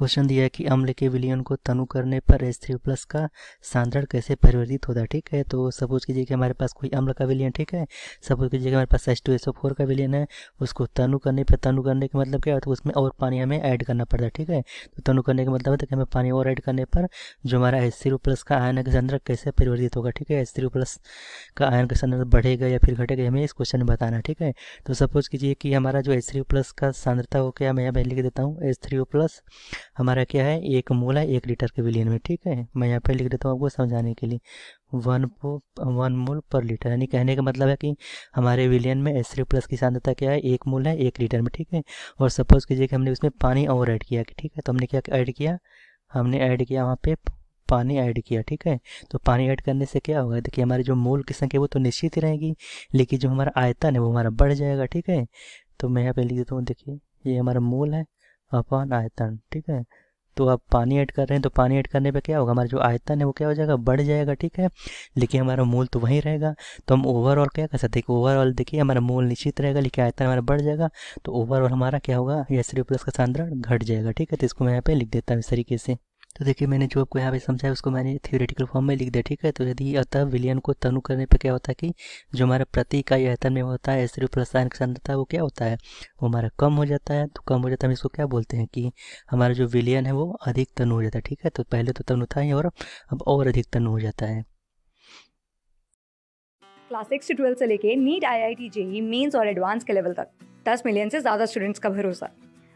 question दिया है कि अम्ल के विलियन को तनु करने पर एस थ्री प्लस का सांद्रण कैसे परिवर्तित होता है ठीक है तो सपोज कीजिए कि हमारे पास कोई अम्ल का विलियन ठीक है सपोज कीजिए कि हमारे पास S two S O four का विलियन है उसको तनु करने पर तनु करने का मतलब क्या होता है तो उसमें और पानी हमें ऐड करना पड़ता है ठीक है तो तनु करने का मतलब है कि हमें पानी और ऐड करने पर जो हमारा एस थ्री प्लस का आयन का सांद्रण कैसे परिवर्तित होगा ठीक है एस थ्री प्लस का आयन का सांद्रण बढ़ेगा या फिर घटेगा हमें इस क्वेश्चन में बताना ठीक है तो सपोज कीजिए कि हमारा जो एस थ्री प्लस का सांद्रता हो गया मैं यहाँ लिख देता हूँ एस थ्री ओ प्लस हमारा क्या है एक मोल है एक लीटर के विलियन में ठीक है मैं यहाँ पर लिख देता हूँ आपको समझाने के लिए वन पो वन मोल पर लीटर यानी कहने का मतलब है कि हमारे विलियन में एस प्लस की सांद्रता क्या है एक मोल है एक लीटर में ठीक है और सपोज़ कीजिए कि हमने उसमें पानी और ऐड किया ठीक है तो हमने क्या ऐड किया हमने ऐड किया वहाँ पे पानी ऐड किया ठीक है तो पानी ऐड करने से क्या होगा देखिए हमारी जो मोल की संख्या वो तो निश्चित ही रहेगी लेकिन जो हमारा आयतन है वो हमारा बढ़ जाएगा ठीक है तो मैं यहाँ पे लिख देता हूँ देखिए ये हमारा मोल है अपॉन आयतन ठीक है तो आप पानी ऐड कर रहे हैं तो पानी ऐड करने पे क्या होगा हमारा जो आयतन है वो क्या हो जाएगा बढ़ जाएगा ठीक है लेकिन हमारा मूल तो वहीं रहेगा तो हम ओवरऑल क्या कर सकते हैं ओवरऑल देखिए हमारा मूल निश्चित रहेगा लेकिन आयतन हमारा बढ़ जाएगा तो ओवरऑल हमारा क्या होगा एस प्लस का सांद्रण घट जाएगा ठीक है तो इसको मैं यहाँ पे लिख देता हूँ इस तरीके से तो देखिए मैंने जो आपको यहाँ पे समझाया उसको मैंने थियोरेटिकल फॉर्म में लिख दिया ठीक है तो यदि अतः विलियन को तनु करने पर क्या होता है कि जो हमारा प्रति इकाई आयतन में होता है स्त्री प्लस आयन की सांद्रता वो क्या होता है वो हमारा कम हो जाता है तो कम हो जाता है हम इसको क्या बोलते हैं कि हमारा जो विलियन है वो अधिक तनु हो जाता है ठीक है तो पहले तो तनु था ही और अब और अधिक तनु हो जाता है क्लास सिक्स से ट्वेल्थ से लेके NEET I I T JEE Mains और एडवांस के लेवल तक दस मिलियन से ज़्यादा स्टूडेंट्स का भरोसा